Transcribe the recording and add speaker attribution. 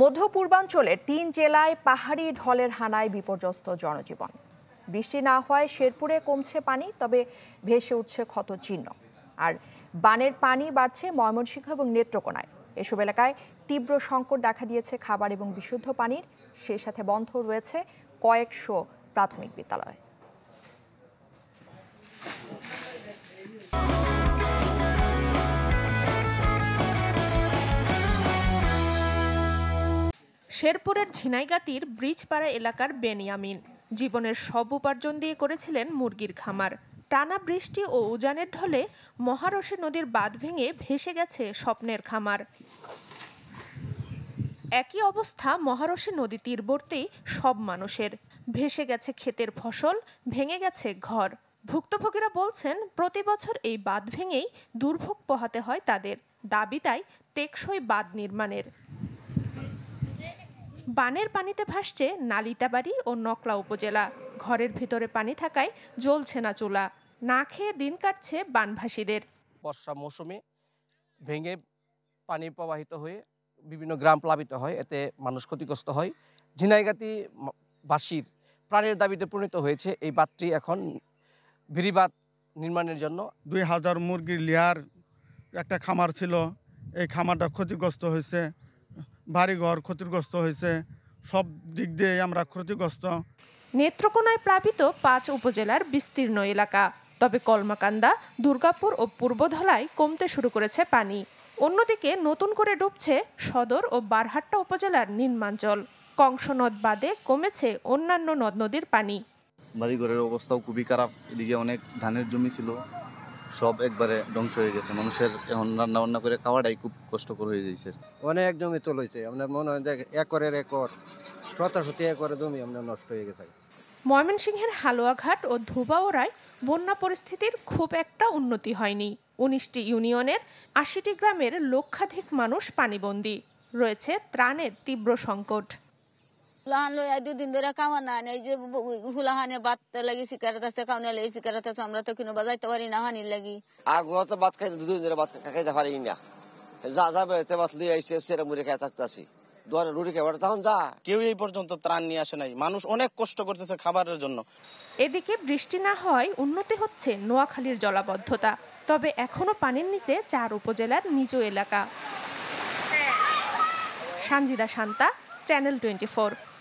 Speaker 1: মধ্য পূর্বাঞ্চলের তিন জেলায় পাহাড়ি ঢলের হানায় বিপর্যস্ত জনজীবন বৃষ্টি না হওয়ায় শেরপুরে কমছে পানি তবে ভেসে উঠছে ক্ষত চিহ্ন আর বানের পানি বাড়ছে ময়মনসিংহ এবং নেত্রকোনায় এসব এলাকায় তীব্র সংকট দেখা দিয়েছে খাবার এবং বিশুদ্ধ পানির সেই সাথে বন্ধ রয়েছে কয়েকশো প্রাথমিক বিদ্যালয় শেরপুরের ঝিনাইগাতির ব্রিজপাড়া এলাকার বেনিয়ামিন জীবনের সব উপার্জন দিয়ে করেছিলেন মুরগির খামার টানা বৃষ্টি ও উজানের ঢলে মহারসে নদীর বাঁধ ভেঙে ভেসে গেছে স্বপ্নের খামার একই অবস্থা মহারসী নদী তীরবর্তী সব মানুষের ভেসে গেছে ক্ষেতের ফসল ভেঙে গেছে ঘর ভুক্তভোগীরা বলছেন প্রতি বছর এই বাঁধ ভেঙেই দুর্ভোগ পোহাতে হয় তাদের দাবি তাই টেকসই বাঁধ নির্মাণের বানের পানিতে ভাসছে নালিতাবাড়ি ও নকলা উপজেলা ঘরের ভিতরে পানি থাকায় জ্বলছে না চুলা না খেয়ে দিন কাটছে বানভাসীদের বর্ষা মৌসুমে ভেঙে পানি প্রবাহিত হয়ে বিভিন্ন গ্রাম প্লাবিত হয় এতে মানুষ ক্ষতিগ্রস্ত হয় ঝিনাইগাতি বাসীর প্রাণের দাবিতে পরিণত হয়েছে এই বাতটি এখন বিড়িবাদ নির্মাণের জন্য দুই হাজার মুরগির লিয়ার একটা খামার ছিল এই খামারটা ক্ষতিগ্রস্ত হয়েছে বাড়ি ঘর ক্ষতিগ্রস্ত হয়েছে সব দিক দিয়ে আমরা ক্ষতিগ্রস্ত নেত্রকোনায় প্লাবিত পাঁচ উপজেলার বিস্তীর্ণ এলাকা তবে কলমাকান্দা দুর্গাপুর ও পূর্বধলায় কমতে শুরু করেছে পানি অন্যদিকে নতুন করে ডুবছে সদর ও বারহাট্টা উপজেলার নিম্নাঞ্চল কংস নদ বাদে কমেছে অন্যান্য নদ নদীর পানি বাড়িঘরের অবস্থাও খুবই খারাপ এদিকে অনেক ধানের জমি ছিল সব একবারে ধ্বংস হয়ে গেছে মানুষের এখন রান্না বান্না করে খাওয়াটাই খুব কষ্টকর হয়ে গেছে অনেক জমি তো লইছে আপনার মনে হয় দেখ একরের একর শতাশতি একর জমি আপনার নষ্ট হয়ে গেছে ময়মনসিংহের হালুয়াঘাট ও ধুবাওড়ায় বন্যা পরিস্থিতির খুব একটা উন্নতি হয়নি উনিশটি ইউনিয়নের আশিটি গ্রামের লক্ষাধিক মানুষ পানিবন্দী রয়েছে ত্রাণের তীব্র সংকট লহান লইয়া দুদিন ধরে খাওয়া না এই যে হুলাহানে ভাত লাগি শিকারত আছে খাওয়া লাগি শিকারত আছে আমরা তো কিনো বাজাইতে পারি না হানির লাগি আর তো ভাত খাই দুদিন ধরে ভাত খাইতে পারি না যা যাবে ভাত লিয়ে আইসে সেরে মুড়ে খাই থাকতেছি দোয়ারে রুটি খাবার তখন যা কেউ এই পর্যন্ত ত্রাণ নিয়ে আসে নাই মানুষ অনেক কষ্ট করতেছে খাবারের জন্য এদিকে বৃষ্টি না হয় উন্নতি হচ্ছে নোয়াখালীর জলাবদ্ধতা তবে এখনো পানির নিচে চার উপজেলার নিজ এলাকা Sanjida Shanta channel twenty four